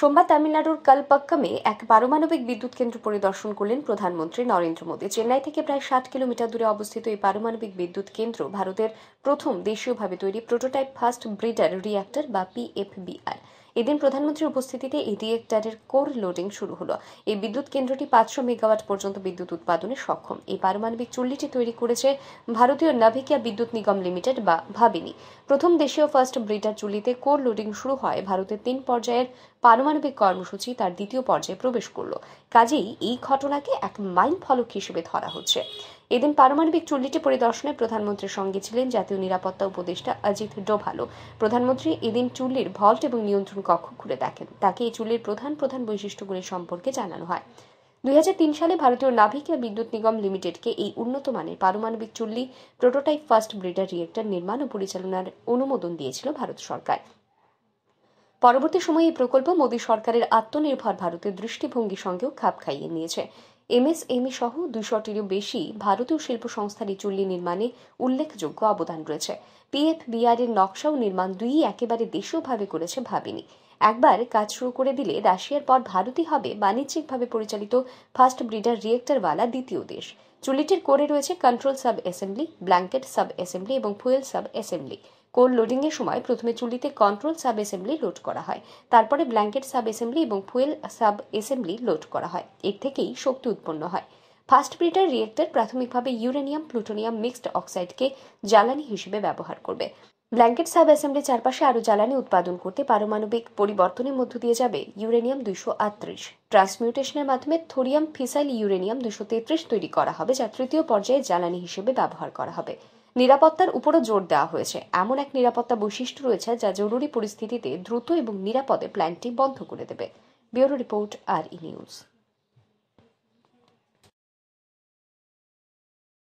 সোমবার তামিলনাড়ুর কালপাক্কামে এক পারমাণবিক বিদ্যুৎ কেন্দ্র পরিদর্শন করলেন প্রধানমন্ত্রী নরেন্দ্র মোদী চেন্নাই থেকে প্রায় ষাট কিলোমিটার দূরে অবস্থিত এই পারমাণবিক বিদ্যুৎ কেন্দ্র ভারতের প্রথম দেশীয়ভাবে তৈরি প্রোটোটাইপ ফার্স্ট ব্রিডার রিয়াক্টর বা পিএফবিআর এদিন প্রধানমন্ত্রীর উপস্থিতিতে এই রিয়েক্টারের কোর লোডিং শুরু হলো এই বিদ্যুৎ কেন্দ্রটি পাঁচশো মেগাওয়াট পর্যন্ত বিদ্যুৎ উৎপাদনে সক্ষম এই পারমাণবিক চুল্লিটি তৈরি করেছে ভারতীয় নাভিকিয়া বিদ্যুৎ নিগম লিমিটেড বা ভাবিনি প্রথম দেশীয় ফার্স্ট ব্রিটার চুল্লিতে কোর লোডিং শুরু হয় ভারতের তিন পর্যায়ের পারমাণবিক কর্মসূচি তার দ্বিতীয় পর্যায়ে প্রবেশ করল কাজেই এই ঘটনাকে এক মাইল ফলক হিসেবে ধরা হচ্ছে এদিন পারমাণবিক চুল্লিটি পরিদর্শনে প্রধানমন্ত্রীর সঙ্গে ছিলেন জাতীয় নিরাপত্তা উপদেষ্টা অজিত ডোভালো প্রধানমন্ত্রী এদিন চুল্লির ভল্ট এবং নিয়ন্ত্রণ কক্ষ ঘুরে দেখেন তাকে এই চুল্লির প্রধান প্রধান বৈশিষ্ট্যগুলি সম্পর্কে জানানো হয় দুই সালে ভারতীয় নাভিকা বিদ্যুৎ নিগম লিমিটেডকে এই উন্নত মানের পারমাণবিক চুল্লি প্রোটোটাইপ ফার্স্ট ব্রিডার রিয়েক্টর নির্মাণ ও পরিচালনার অনুমোদন দিয়েছিল ভারত সরকার পরবর্তী সময়ে এই প্রকল্প মোদী সরকারের আত্মনির্ভর ভারতের দৃষ্টিভঙ্গির সঙ্গেও খাপ খাইয়ে নিয়েছে এমএসএমই সহ দুশোটিরও বেশি ভারতীয় শিল্প সংস্থার এই চুল্লি নির্মাণে উল্লেখযোগ্য অবদান রয়েছে পিএফ এর নকশা ও নির্মাণ দুই একেবারে দেশীয়ভাবে করেছে ভাবিনি একবার কাজ শুরু করে দিলে রাশিয়ার পর ভারতই হবে বাণিজ্যিকভাবে পরিচালিত ফার্স্ট ব্রিডার রিয়েক্টরওয়ালা দ্বিতীয় দেশ চুল্লিটির করে রয়েছে control sub assembly blanket sub assembly এবং ফুয়েল সাব অ্যাসেম্বলি কোল লোডিংয়ের সময় প্রথমে চুল্লিতে কন্ট্রোল সাব অ্যাসেম্বলি লোড করা হয় তারপরে ব্ল্যাঙ্কেট সাব অ্যাসেম্বলি এবং ফুয়েল সাব অ্যাসেম্বলি লোড করা হয় এর থেকেই শক্তি উৎপন্ন হয় ফার্স্ট ব্রিটার রিয়েক্টর প্রাথমিকভাবে ইউরেনিয়াম প্লুটোনিয়াম মিক্সড অক্সাইডকে জ্বালানি হিসেবে ব্যবহার করবে ব্ল্যাঙ্কেট সাব অ্যাসেম্বলি চারপাশে আরও জ্বালানি উৎপাদন করতে পারমাণবিক পরিবর্তনের মধ্য দিয়ে যাবে ইউরেনিয়াম দুইশো আটত্রিশ ট্রান্সমিউটেশনের মাধ্যমে থোরিয়াম ফিসাইল ইউরেনিয়াম দুশো তেত্রিশ তৈরি করা হবে যা তৃতীয় পর্যায়ে জ্বালানি হিসেবে ব্যবহার করা হবে নিরাপত্তার উপরও জোর দেওয়া হয়েছে এমন এক নিরাপত্তা বৈশিষ্ট্য রয়েছে যা জরুরি পরিস্থিতিতে দ্রুত এবং নিরাপদে প্ল্যান্টটি বন্ধ করে দেবে ব্যুরো রিপোর্ট আর ই নিউজ